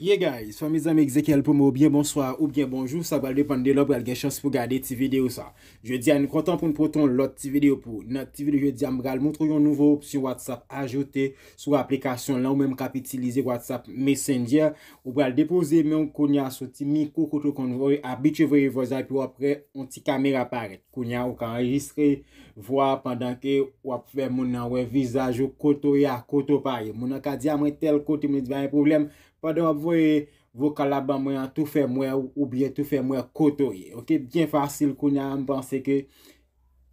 Ye guys, fami zamek Zekiel pou mou. Bien bonsoir ou bien bonjou. Sabal depande lo, bral gen chans pou gade ti video sa. Je diyan, kontan pou nproton lot ti video pou. Nati video, je diyan, bral moutrou yon nouvo si WhatsApp ajote sou aplikasyon la ou menm kap itilize WhatsApp Messenger. Ou bral depose menm konya so ti mikou koto konvoi, abitye veri voza pou apre yon ti kamera pare. Konya ou kan enregistre, vwa pandan ke wap fe mounan we vizaj yo koto ya koto paye. Mounan ka diyan mwen tel kote mwen diyan yon probleme Pwa don vwe vwo kalaban mwen an tou fe mwen ou oubliye tou fe mwen koto ye. Ok, byen fasil kou nyan mpense ke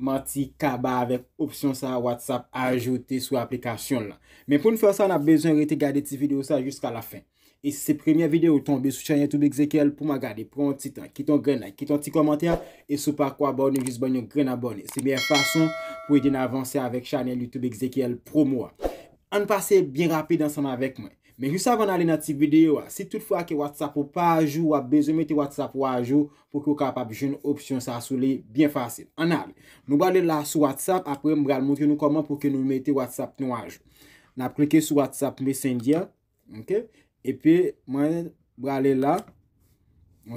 mwen ti kaba avek opsyon sa WhatsApp a ajote sou aplikasyon la. Men pou mwen fwa sa nan bezwen rete gade ti video sa jusqu a la fin. E se premiye video tombe sou chanel YouTube Ezekiel pou mwen gade, pou mwen titan, kiton gren la, kiton ti komantya, e sou pa kwa boni, jis boni yon gren a boni. Se mwen fason pou edi nan avanse avek chanel YouTube Ezekiel promo a. An pase byen rapide ansanman vek mwen. Men ki sa van ale nan ti video, si tout fwa ki WhatsApp ou pa ajo ou ap bezo meti WhatsApp ou ajo, pou ki ou kapap joun opsyon sa sou li, bien fasyl. An ale, nou ba ale la sou WhatsApp, apre mbral mounke nou koman pou ki nou meti WhatsApp nou ajo. Nap klike sou WhatsApp mesendya, ok, epi mwen ba ale la,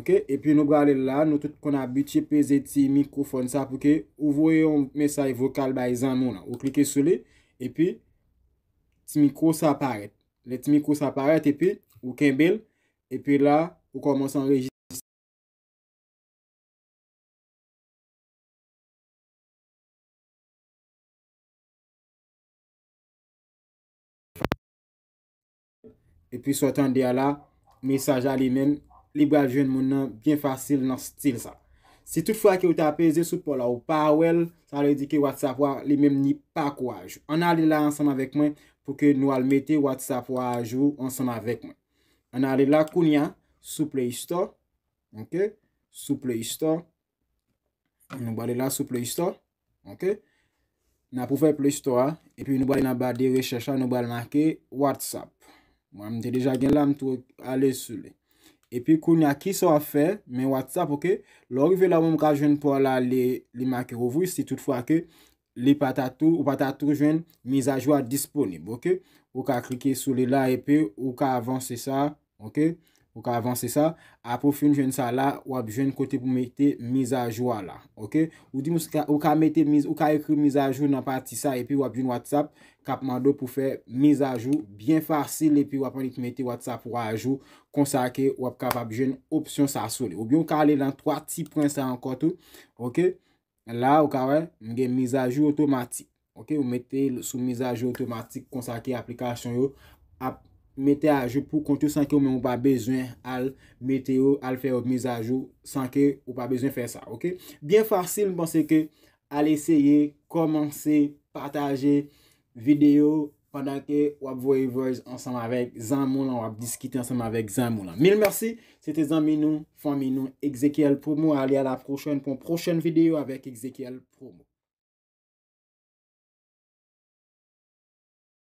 ok, epi nou ba ale la, nou tout kon ap bitye peze ti mikrofon sa pou ki ou voye yon mesay vokal bay zan moun, ou klike sou li, epi ti mikro sa aparet. let mi kous aparet epi, ou kembel, epi la, ou komanse an rejit. Epi sou tande ya la, mensaj al li men, li bral jen moun nan, bien fasil nan stil sa. Si tout fwa ki ou ta peze sou po la ou pa wèl, sa le di ki ou at sa vwa li men ni pa kouaj. An al li la ansan avèk mwen, pou ke nou al mette WhatsApp wa ajou ansan avek mwen. An ale la koun ya sou Play Store, sou Play Store, nou bali la sou Play Store, nan pou fè Play Store, epi nou bali nan badi rechecha, nou bali make WhatsApp. Mwen mde deja gen la mtou ale sou le. Epi koun ya ki sa wafè, men WhatsApp, lorive la mwen rajwen pou ale li make revou, si tout fwa ke, li patatou, ou patatou jwen mizajwa disponib, ok, ou ka klike soule la epi, ou ka avanse sa, ok, ou ka avanse sa, apofen jwen sa la, ou ap jwen kote pou mette mizajwa la, ok, ou di mouska, ou ka mette mizajwa nan pati sa epi, ou ap jwen whatsapp, kap mando pou fè mizajwa, bien farsil epi, ou ap anit mette whatsapp pou ajou konsake, ou ap kap ap jwen opsyon sa soule, ou bi ou ka ale lan 3 ti pren sa an kote, ok, ou La ou kawe, mge mizajou otomatik. Ok, ou mette sou mizajou otomatik konsake aplikasyon yo. A mette ajou pou kontou sanke ou mwen ou pa bezwen al mette yo al fè yo mizajou sanke ou pa bezwen fè sa. Ok, bien fasil mwen bon, pense ke al eseye, komanse, pataje, video. pendant que vous voice ensemble avec Zamoula on va discuter ensemble avec Zamoula. Mille merci, c'était Zaminou, Faminou, Ezekiel Promo. Allez à la prochaine pour une prochaine vidéo avec Ezekiel Promo.